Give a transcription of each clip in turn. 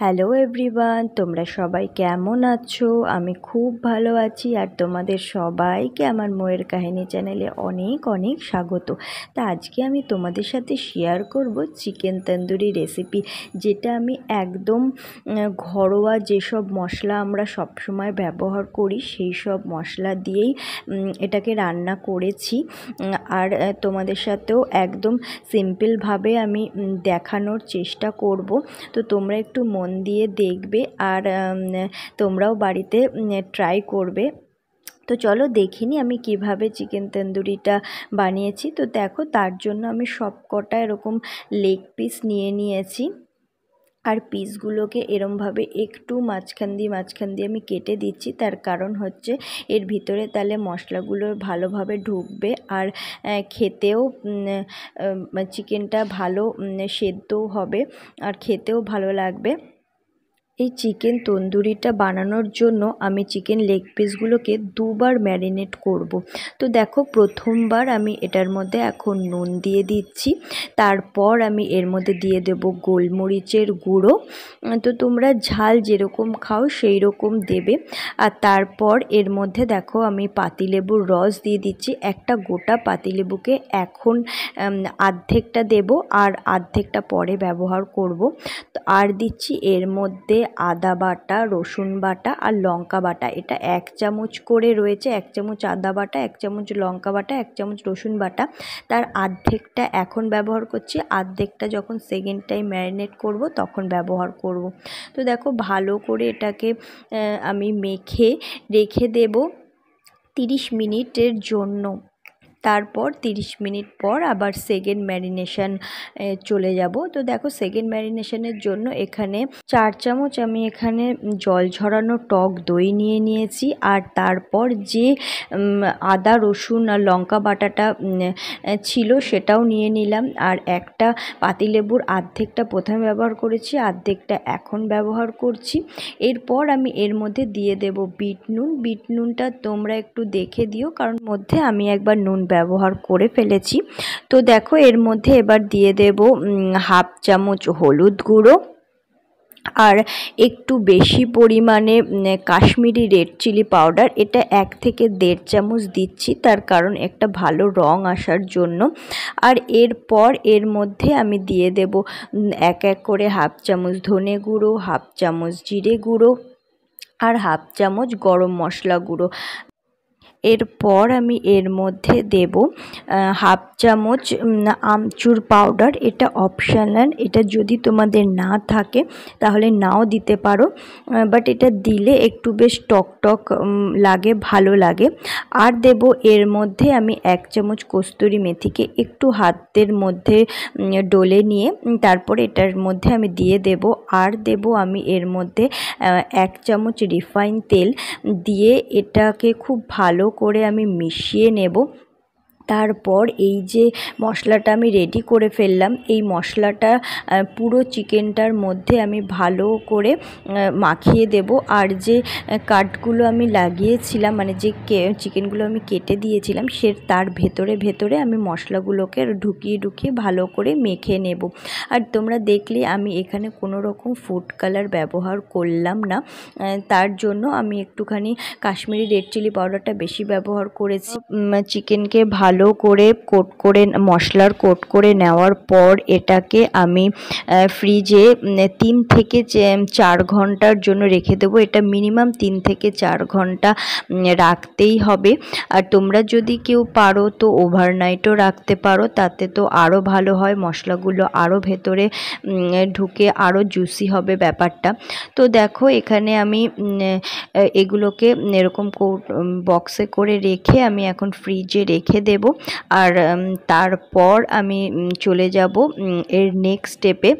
Hello everyone তোমরা সবাই কেমন আছো আমি খুব ভালো আছি আর তোমাদের সবাইকে আমার ময়ের কাহিনী চ্যানেলে অনেক অনেক স্বাগত তা আজকে আমি তোমাদের সাথে শেয়ার করব চিকেন তন্দুরি রেসিপি যেটা আমি একদম ঘরোয়া যেসব মশলা আমরা সবসময় ব্যবহার করি সেই সব মশলা দিয়েই এটাকে রান্না করেছি আর তোমাদের সাথেও একদম সিম্পলভাবে আমি দেখানোর চেষ্টা করব তো তোমরা একটু মন দিয়ে দেখবে আর তোমরাও বাড়িতে ট্রাই করবে তো চলো দেখিনি আমি কিভাবে চিকেন তন্দুরিটা বানিয়েছি তো দেখো তার জন্য আমি সব কটা এরকম লেগ পিস নিয়ে নিয়েছি আর পিসগুলোকে এরমভাবে একটু মাঝখান দিয়ে মাঝখান দিয়ে আমি কেটে দিচ্ছি তার কারণ হচ্ছে এর ভিতরে তাহলে মশলাগুলো ভালোভাবে ঢুকবে আর খেতেও চিকেনটা ভালো সেদ্ধও হবে আর খেতেও ভালো লাগবে এই চিকেন তন্দুরিটা বানানোর জন্য আমি চিকেন লেগ পিসগুলোকে দুবার ম্যারিনেট করব। তো দেখো প্রথমবার আমি এটার মধ্যে এখন নুন দিয়ে দিচ্ছি তারপর আমি এর মধ্যে দিয়ে দেব গোলমরিচের গুঁড়ো তো তোমরা ঝাল যেরকম খাও সেই রকম দেবে আর তারপর এর মধ্যে দেখো আমি পাতিলেবুর রস দিয়ে দিচ্ছি একটা গোটা পাতিলেবুকে এখন অর্ধেকটা দেব আর অর্ধেকটা পরে ব্যবহার করব আর দিচ্ছি এর মধ্যে আদা বাটা রসুন বাটা আর লঙ্কা বাটা এটা এক চামচ করে রয়েছে এক চামচ আদা বাটা এক চামচ লঙ্কা বাটা এক চামচ রসুন বাটা তার আর্ধেকটা এখন ব্যবহার করছি আর্ধেকটা যখন সেকেন্ড টাইম ম্যারিনেট করব তখন ব্যবহার করব তো দেখো ভালো করে এটাকে আমি মেখে রেখে দেব তিরিশ মিনিটের জন্য তারপর 30 মিনিট পর আবার সেকেন্ড ম্যারিনেশন চলে যাব তো দেখো সেকেন্ড ম্যারিনেশানের জন্য এখানে চার চামচ আমি এখানে জল ঝরানো টক দই নিয়ে নিয়েছি আর তারপর যে আদা রসুন আর লঙ্কা বাটাটা ছিল সেটাও নিয়ে নিলাম আর একটা পাতিলেবুর আর্ধেকটা প্রথমে ব্যবহার করেছি আর্ধেকটা এখন ব্যবহার করছি এরপর আমি এর মধ্যে দিয়ে দেব বিট নুন বিট নুনটা তোমরা একটু দেখে দিও কারণ মধ্যে আমি একবার নুন ব্যবহার করে ফেলেছি তো দেখো এর মধ্যে এবার দিয়ে দেব হাফ চামচ হলুদ গুঁড়ো আর একটু বেশি পরিমাণে কাশ্মীরি রেড চিলি পাউডার এটা এক থেকে দেড় চামচ দিচ্ছি তার কারণ একটা ভালো রং আসার জন্য আর এরপর এর মধ্যে আমি দিয়ে দেব এক এক করে হাফ চামচ ধনে গুঁড়ো হাফ চামচ জিরে গুঁড়ো আর হাফ চামচ গরম মশলা গুঁড়ো এরপর আমি এর মধ্যে দেব হাফ চামচ আমচুর পাউডার এটা অপশানাল এটা যদি তোমাদের না থাকে তাহলে নাও দিতে পারো বাট এটা দিলে একটু বেশ টক টক লাগে ভালো লাগে আর দেব এর মধ্যে আমি এক চামচ কস্তুরি মেথিকে একটু হাতের মধ্যে ডলে নিয়ে তারপর এটার মধ্যে আমি দিয়ে দেব আর দেব আমি এর মধ্যে এক চামচ রিফাইন তেল দিয়ে এটাকে খুব ভালো করে আমি মিশিয়ে নেব তারপর এই যে মশলাটা আমি রেডি করে ফেললাম এই মশলাটা পুরো চিকেনটার মধ্যে আমি ভালো করে মাখিয়ে দেব আর যে কাটগুলো আমি লাগিয়েছিলাম মানে যে চিকেনগুলো আমি কেটে দিয়েছিলাম সে তার ভেতরে ভেতরে আমি মশলাগুলোকে ঢুকিয়ে ঢুকিয়ে ভালো করে মেখে নেব আর তোমরা দেখলে আমি এখানে কোনো রকম ফুড কালার ব্যবহার করলাম না তার জন্য আমি একটুখানি কাশ্মীরি রেড চিলি পাউডারটা বেশি ব্যবহার করেছি চিকেনকে ভালো ভালো করে কোট করে মশলার কোট করে নেওয়ার পর এটাকে আমি ফ্রিজে তিন থেকে চার ঘন্টার জন্য রেখে দেবো এটা মিনিমাম তিন থেকে চার ঘন্টা রাখতেই হবে আর তোমরা যদি কেউ পারো তো ওভারনাইটও রাখতে পারো তাতে তো আরও ভালো হয় মশলাগুলো আরও ভেতরে ঢুকে আরও জুসি হবে ব্যাপারটা তো দেখো এখানে আমি এগুলোকে এরকম বক্সে করে রেখে আমি এখন ফ্রিজে রেখে দেব আর তারপর আমি চলে যাব এর নেক্সট স্টেপে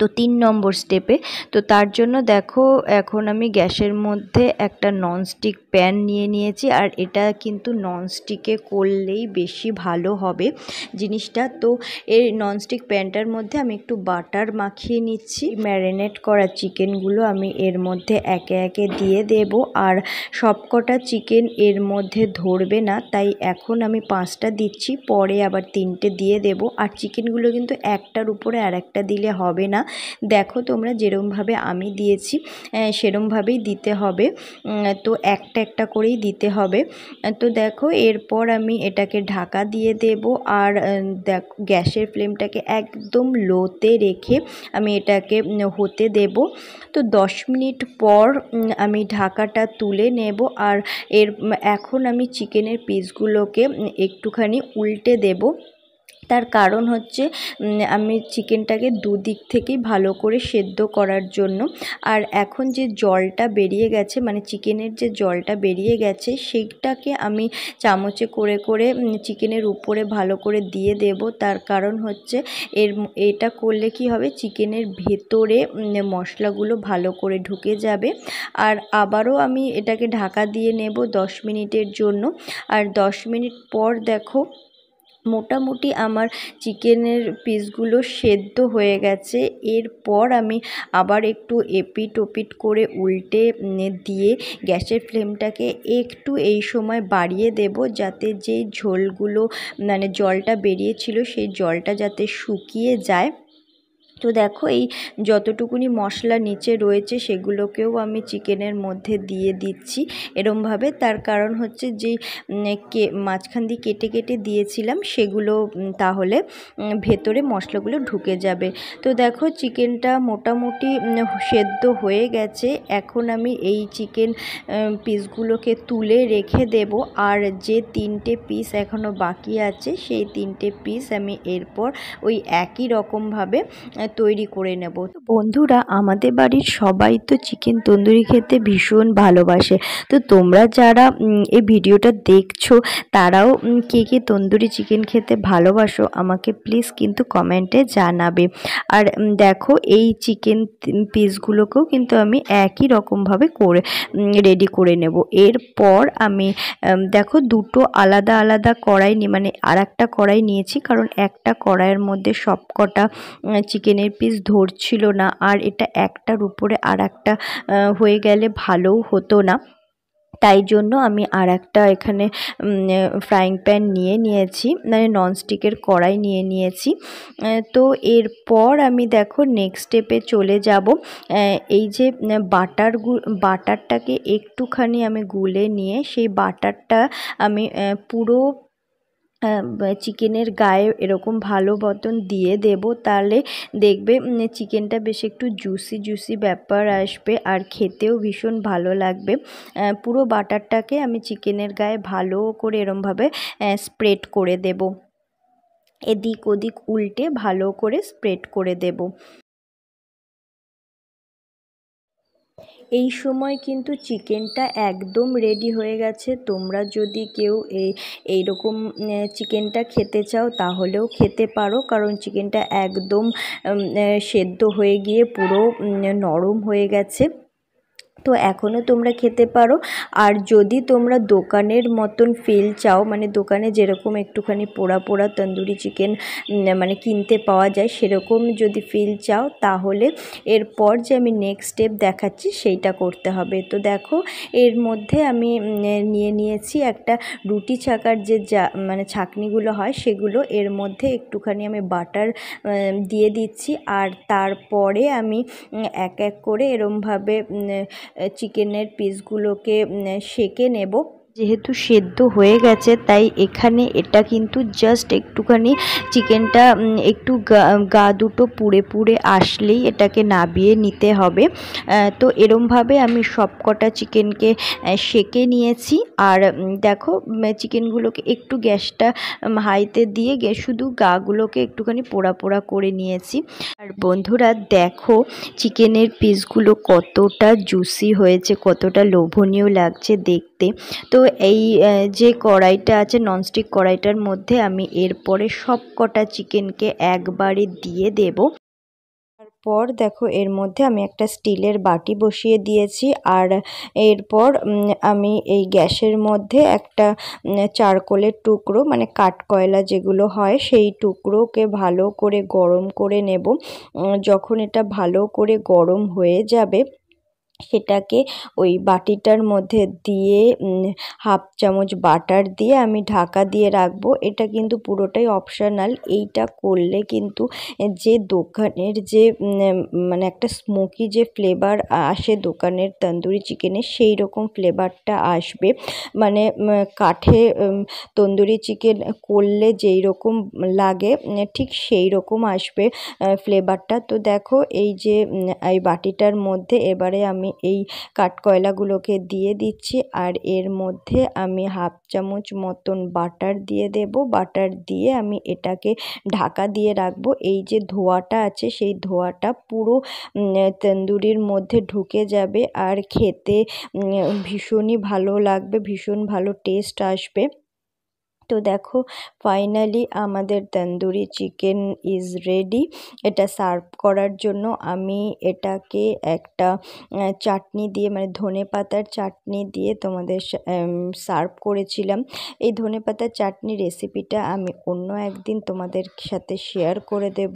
তো তিন নম্বর স্টেপে তো তার জন্য দেখো এখন আমি গ্যাসের মধ্যে একটা ননস্টিক প্যান নিয়ে নিয়েছি আর এটা কিন্তু ননস্টিকে করলেই বেশি ভালো হবে জিনিসটা তো এই ননস্টিক প্যানটার মধ্যে আমি একটু বাটার মাখিয়ে নিচ্ছি ম্যারিনেট করা চিকেনগুলো আমি এর মধ্যে একে একে দিয়ে দেব আর সবকটা চিকেন এর মধ্যে ধরবে না তাই এখন আমি পাঁচটা দিচ্ছি পরে আবার তিনটে দিয়ে দেব আর চিকেনগুলো কিন্তু একটার উপরে আর একটা দিলে হবে না না দেখো তোমরা যেরমভাবে আমি দিয়েছি সেরমভাবেই দিতে হবে তো একটা একটা করেই দিতে হবে তো দেখো এরপর আমি এটাকে ঢাকা দিয়ে দেব আর দেখ গ্যাসের ফ্লেমটাকে একদম লোতে রেখে আমি এটাকে হতে দেব তো দশ মিনিট পর আমি ঢাকাটা তুলে নেব আর এর এখন আমি চিকেনের পিসগুলোকে একটুখানি উল্টে দেব তার কারণ হচ্ছে আমি চিকেনটাকে দুদিক থেকেই ভালো করে সেদ্ধ করার জন্য আর এখন যে জলটা বেরিয়ে গেছে মানে চিকেনের যে জলটা বেরিয়ে গেছে সেইটাকে আমি চামচে করে করে চিকেনের উপরে ভালো করে দিয়ে দেব তার কারণ হচ্ছে এর এটা করলে কি হবে চিকেনের ভেতরে মশলাগুলো ভালো করে ঢুকে যাবে আর আবারও আমি এটাকে ঢাকা দিয়ে নেব দশ মিনিটের জন্য আর দশ মিনিট পর দেখো মোটামুটি আমার চিকেনের পিসগুলো সেদ্ধ হয়ে গেছে এরপর আমি আবার একটু এপিট ওপিট করে উল্টে দিয়ে গ্যাসের ফ্লেমটাকে একটু এই সময় বাড়িয়ে দেব যাতে যে ঝোলগুলো মানে জলটা বেরিয়েছিল সেই জলটা যাতে শুকিয়ে যায় তো দেখো এই যতটুকুনি মশলা নিচে রয়েছে সেগুলোকেও আমি চিকেনের মধ্যে দিয়ে দিচ্ছি এরমভাবে তার কারণ হচ্ছে যে কে মাঝখান দিয়ে কেটে কেটে দিয়েছিলাম সেগুলো তাহলে ভেতরে মশলাগুলো ঢুকে যাবে তো দেখো চিকেনটা মোটামুটি সেদ্ধ হয়ে গেছে এখন আমি এই চিকেন পিসগুলোকে তুলে রেখে দেব আর যে তিনটে পিস এখনও বাকি আছে সেই তিনটে পিস আমি এরপর ওই একই রকমভাবে তৈরি করে নেব বন্ধুরা আমাদের বাড়ির সবাই তো চিকেন তন্দুরি খেতে ভীষণ ভালোবাসে তো তোমরা যারা এই ভিডিওটা দেখছো তারাও কে কে তন্দুরি চিকেন খেতে ভালোবাসো আমাকে প্লিজ কিন্তু কমেন্টে জানাবে আর দেখো এই চিকেন পিসগুলোকেও কিন্তু আমি একই রকমভাবে করে রেডি করে নেব এরপর আমি দেখো দুটো আলাদা আলাদা কড়াই নিয়ে মানে আর একটা কড়াই নিয়েছি কারণ একটা কড়াইয়ের মধ্যে সবকটা চিকেন চেনের পিস ধরছিল না আর এটা একটার উপরে আর একটা হয়ে গেলে ভালোও হতো না তাই জন্য আমি আর একটা এখানে ফ্রাইং প্যান নিয়ে নিয়েছি মানে ননস্টিকের কড়াই নিয়ে নিয়েছি তো এরপর আমি দেখো নেক্সট স্টেপে চলে যাব এই যে বাটার বাটারটাকে একটুখানি আমি গুলে নিয়ে সেই বাটারটা আমি পুরো চিকেনের গায়ে এরকম ভালো মতন দিয়ে দেব তাহলে দেখবে চিকেনটা বেশ একটু জুসি জুসি ব্যাপার আসবে আর খেতেও ভীষণ ভালো লাগবে পুরো বাটারটাকে আমি চিকেনের গায়ে ভালো করে এরমভাবে স্প্রেড করে দেব এদিক ওদিক উল্টে ভালো করে স্প্রেড করে দেব এই সময় কিন্তু চিকেনটা একদম রেডি হয়ে গেছে তোমরা যদি কেউ এই রকম চিকেনটা খেতে চাও তাহলেও খেতে পারো কারণ চিকেনটা একদম সেদ্ধ হয়ে গিয়ে পুরো নরম হয়ে গেছে তো এখনও তোমরা খেতে পারো আর যদি তোমরা দোকানের মতন ফিল চাও মানে দোকানে যেরকম একটুখানি পোড়া পোড়া তন্দুরি চিকেন মানে কিনতে পাওয়া যায় সেরকম যদি ফিল চাও তাহলে এরপর যে আমি নেক্সট স্টেপ দেখাচ্ছি সেইটা করতে হবে তো দেখো এর মধ্যে আমি নিয়ে নিয়েছি একটা রুটি ছাকার যে যা মানে ছাকনিগুলো হয় সেগুলো এর মধ্যে একটুখানি আমি বাটার দিয়ে দিচ্ছি আর তারপরে আমি এক এক করে এরমভাবে চিকেনের পিসগুলোকে সেঁকে নেব যেহেতু সেদ্ধ হয়ে গেছে তাই এখানে এটা কিন্তু জাস্ট একটুখানি চিকেনটা একটু গা দুটো পুড়ে পুড়ে আসলেই এটাকে নাবিয়ে নিতে হবে তো এরমভাবে আমি সবকটা চিকেনকে সেকে নিয়েছি আর দেখো চিকেনগুলোকে একটু গ্যাসটা হাইতে দিয়ে শুধু গাগুলোকে একটুখানি পোড়া পোড়া করে নিয়েছি আর বন্ধুরা দেখো চিকেনের পিসগুলো কতটা জুসি হয়েছে কতটা লোভনীয় লাগছে দেখতে দেখতে তো এই যে কড়াইটা আছে ননস্টিক কড়াইটার মধ্যে আমি এরপরে সব কটা চিকেনকে একবারে দিয়ে দেব তারপর দেখো এর মধ্যে আমি একটা স্টিলের বাটি বসিয়ে দিয়েছি আর এরপর আমি এই গ্যাসের মধ্যে একটা চারকোলের টুকরো মানে কাঠ কয়লা যেগুলো হয় সেই টুকরোকে ভালো করে গরম করে নেব যখন এটা ভালো করে গরম হয়ে যাবে সেটাকে ওই বাটিটার মধ্যে দিয়ে হাফ চামচ বাটার দিয়ে আমি ঢাকা দিয়ে রাখবো এটা কিন্তু পুরোটাই অপশানাল এইটা করলে কিন্তু যে দোকানের যে মানে একটা স্মোকি যে ফ্লেভার আসে দোকানের তন্দুরি চিকেনে সেই রকম ফ্লেভারটা আসবে মানে কাঠে তন্দুরি চিকেন করলে যেই রকম লাগে ঠিক সেই রকম আসবে ফ্লেভারটা তো দেখো এই যে এই বাটিটার মধ্যে এবারে আমি আমি এই কাঠকয়লাগুলোকে দিয়ে দিচ্ছি আর এর মধ্যে আমি হাফ চামচ মতন বাটার দিয়ে দেব বাটার দিয়ে আমি এটাকে ঢাকা দিয়ে রাখবো এই যে ধোয়াটা আছে সেই ধোয়াটা পুরো তন্দুরির মধ্যে ঢুকে যাবে আর খেতে ভীষণই ভালো লাগবে ভীষণ ভালো টেস্ট আসবে তো দেখো ফাইনালি আমাদের তন্দুরি চিকেন ইজ রেডি এটা সার্ভ করার জন্য আমি এটাকে একটা চাটনি দিয়ে মানে ধনে পাতার চাটনি দিয়ে তোমাদের সার্ভ করেছিলাম এই ধনে পাতার চাটনি রেসিপিটা আমি অন্য একদিন তোমাদের সাথে শেয়ার করে দেব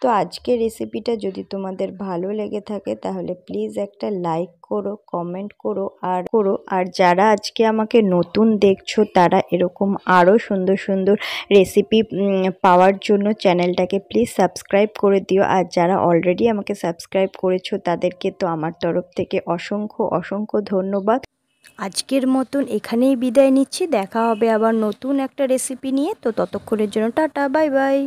তো আজকে রেসিপিটা যদি তোমাদের ভালো লেগে থাকে তাহলে প্লিজ একটা লাইক করো কমেন্ট করো আর করো আর যারা আজকে আমাকে নতুন দেখছো তারা এরকম আরও সুন্দর সুন্দর রেসিপি পাওয়ার জন্য চ্যানেলটাকে প্লিজ সাবস্ক্রাইব করে দিও আর যারা অলরেডি আমাকে সাবস্ক্রাইব করেছো তাদেরকে তো আমার তরফ থেকে অসংখ্য অসংখ্য ধন্যবাদ আজকের মতন এখানেই বিদায় নিচ্ছি দেখা হবে আবার নতুন একটা রেসিপি নিয়ে তো ততক্ষণের জন্য টাটা বাই বাই